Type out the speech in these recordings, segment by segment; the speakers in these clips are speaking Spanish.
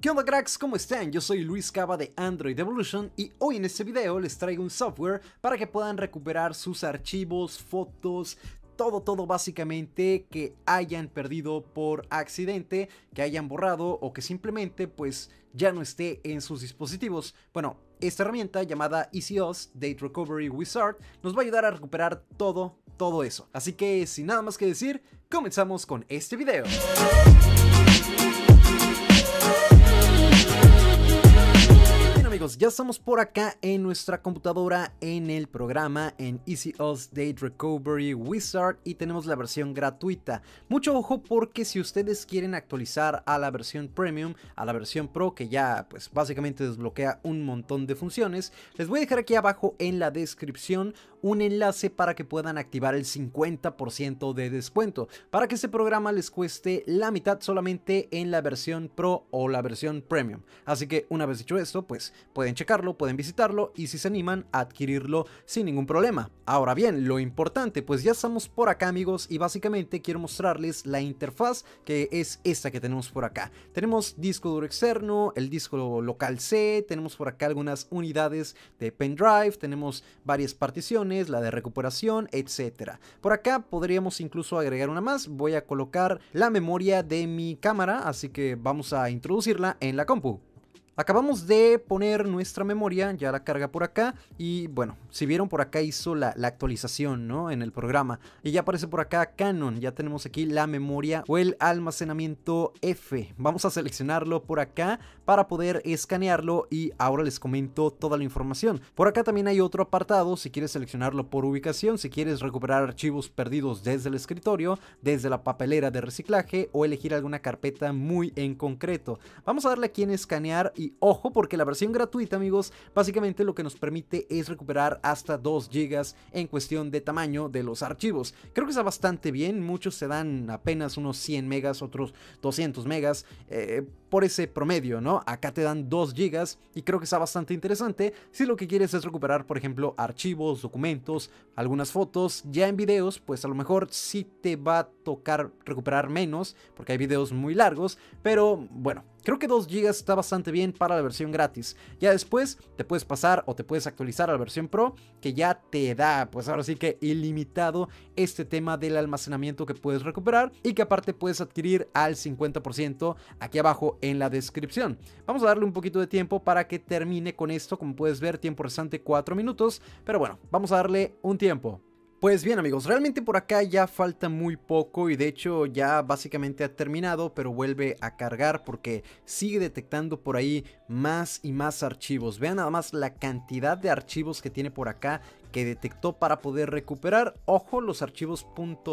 ¿Qué onda cracks? ¿Cómo están? Yo soy Luis Cava de Android Evolution y hoy en este video les traigo un software para que puedan recuperar sus archivos, fotos, todo, todo básicamente que hayan perdido por accidente, que hayan borrado o que simplemente pues ya no esté en sus dispositivos. Bueno, esta herramienta llamada EasyOS Date Recovery Wizard nos va a ayudar a recuperar todo, todo eso. Así que sin nada más que decir, comenzamos con este video. ya estamos por acá en nuestra computadora en el programa en Easy Us Date Recovery Wizard y tenemos la versión gratuita. Mucho ojo porque si ustedes quieren actualizar a la versión Premium, a la versión Pro que ya pues básicamente desbloquea un montón de funciones, les voy a dejar aquí abajo en la descripción un enlace para que puedan activar el 50% de descuento, para que este programa les cueste la mitad solamente en la versión Pro o la versión Premium. Así que una vez dicho esto, pues pueden checarlo, pueden visitarlo y si se animan a adquirirlo sin ningún problema. Ahora bien, lo importante, pues ya estamos por acá amigos y básicamente quiero mostrarles la interfaz que es esta que tenemos por acá. Tenemos disco duro externo, el disco local C, tenemos por acá algunas unidades de pendrive, tenemos varias particiones, la de recuperación, etcétera. Por acá podríamos incluso agregar una más, voy a colocar la memoria de mi cámara, así que vamos a introducirla en la compu. Acabamos de poner nuestra memoria, ya la carga por acá, y bueno, si vieron por acá hizo la, la, actualización, ¿no? En el programa, y ya aparece por acá Canon, ya tenemos aquí la memoria o el almacenamiento F. Vamos a seleccionarlo por acá para poder escanearlo y ahora les comento toda la información. Por acá también hay otro apartado, si quieres seleccionarlo por ubicación, si quieres recuperar archivos perdidos desde el escritorio, desde la papelera de reciclaje o elegir alguna carpeta muy en concreto. Vamos a darle aquí en escanear y ojo, porque la versión gratuita, amigos, básicamente lo que nos permite es recuperar hasta 2 GB en cuestión de tamaño de los archivos. Creo que está bastante bien, muchos se dan apenas unos 100 megas, otros 200 megas. Eh, por ese promedio, ¿no? Acá te dan 2 GB y creo que está bastante interesante si lo que quieres es recuperar, por ejemplo, archivos, documentos, algunas fotos, ya en videos, pues a lo mejor sí te va a tocar recuperar menos porque hay videos muy largos, pero bueno, Creo que 2 GB está bastante bien para la versión gratis. Ya después te puedes pasar o te puedes actualizar a la versión Pro que ya te da, pues ahora sí que ilimitado este tema del almacenamiento que puedes recuperar y que aparte puedes adquirir al 50% aquí abajo en la descripción. Vamos a darle un poquito de tiempo para que termine con esto. Como puedes ver, tiempo restante 4 minutos. Pero bueno, vamos a darle un tiempo. Pues bien amigos, realmente por acá ya falta muy poco y de hecho ya básicamente ha terminado, pero vuelve a cargar porque sigue detectando por ahí más y más archivos. Vean nada más la cantidad de archivos que tiene por acá que detectó para poder recuperar. Ojo, los archivos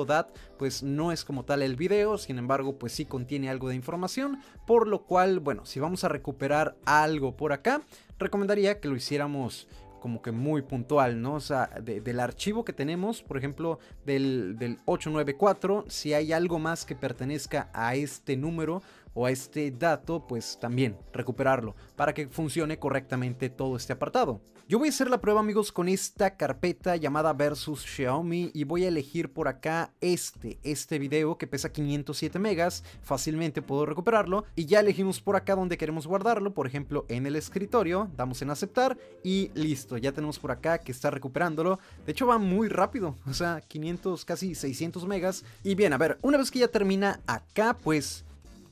.dat pues no es como tal el video, sin embargo pues sí contiene algo de información, por lo cual bueno, si vamos a recuperar algo por acá, recomendaría que lo hiciéramos como que muy puntual, ¿no? O sea, del archivo que tenemos, por ejemplo, del, del 894, si hay algo más que pertenezca a este número, o a este dato, pues también recuperarlo para que funcione correctamente todo este apartado. Yo voy a hacer la prueba amigos con esta carpeta llamada versus Xiaomi y voy a elegir por acá este, este video que pesa 507 megas, fácilmente puedo recuperarlo y ya elegimos por acá donde queremos guardarlo, por ejemplo en el escritorio, damos en aceptar y listo, ya tenemos por acá que está recuperándolo, de hecho va muy rápido, o sea 500 casi 600 megas y bien a ver, una vez que ya termina acá pues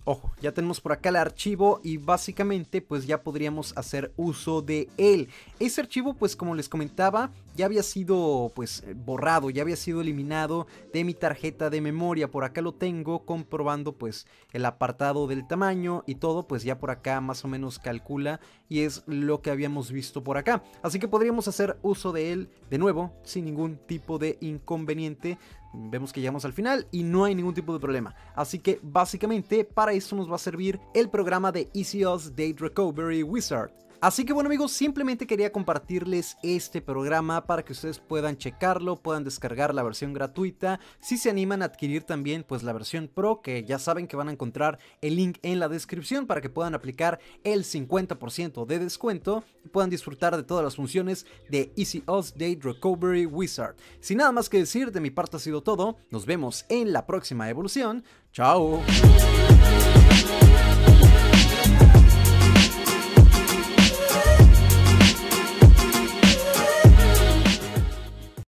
Ojo, ya tenemos por acá el archivo y básicamente pues ya podríamos hacer uso de él. Ese archivo pues como les comentaba ya había sido pues eh, borrado, ya había sido eliminado de mi tarjeta de memoria. Por acá lo tengo comprobando pues el apartado del tamaño y todo pues ya por acá más o menos calcula y es lo que habíamos visto por acá. Así que podríamos hacer uso de él de nuevo sin ningún tipo de inconveniente vemos que llegamos al final y no hay ningún tipo de problema. Así que básicamente para eso nos va a servir el programa de ECOS Date Recovery Wizard. Así que bueno amigos, simplemente quería compartirles este programa para que ustedes puedan checarlo, puedan descargar la versión gratuita, si se animan a adquirir también pues la versión pro que ya saben que van a encontrar el link en la descripción para que puedan aplicar el 50% de descuento y puedan disfrutar de todas las funciones de Easy Us Date Recovery Wizard. Sin nada más que decir, de mi parte ha sido todo, nos vemos en la próxima evolución, chao.